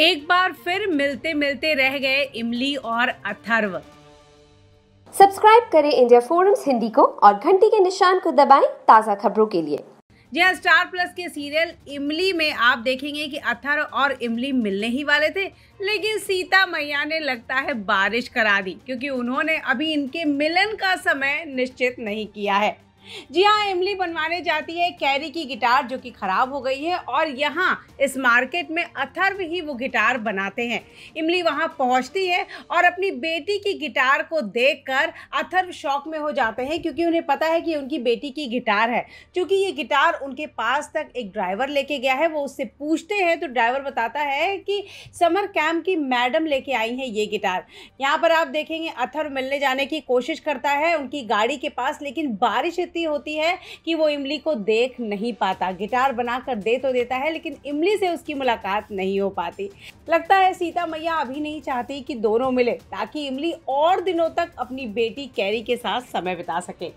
एक बार फिर मिलते मिलते रह गए इमली और अथर्व सब्सक्राइब करें इंडिया फोरम्स हिंदी को और घंटी के निशान को दबाएं ताज़ा खबरों के लिए जी हाँ स्टार प्लस के सीरियल इमली में आप देखेंगे कि अथर और इमली मिलने ही वाले थे लेकिन सीता मैया ने लगता है बारिश करा दी क्योंकि उन्होंने अभी इनके मिलन का समय निश्चित नहीं किया है जी हाँ इमली बनवाने जाती है कैरी की गिटार जो कि ख़राब हो गई है और यहाँ इस मार्केट में अथर्व ही वो गिटार बनाते हैं इमली वहाँ पहुँचती है और अपनी बेटी की गिटार को देखकर अथर्व शौक में हो जाते हैं क्योंकि उन्हें पता है कि उनकी बेटी की गिटार है क्योंकि ये गिटार उनके पास तक एक ड्राइवर लेके गया है वो उससे पूछते हैं तो ड्राइवर बताता है कि समर कैम्प की मैडम लेके आई है ये गिटार यहाँ पर आप देखेंगे अथर्व मिलने जाने की कोशिश करता है उनकी गाड़ी के पास लेकिन बारिश स्थिति होती है कि वो इमली को देख नहीं पाता गिटार बनाकर दे तो देता है लेकिन इमली से उसकी मुलाकात नहीं हो पाती लगता है सीता मैया अभी नहीं चाहती कि दोनों मिले ताकि इमली और दिनों तक अपनी बेटी कैरी के साथ समय बिता सके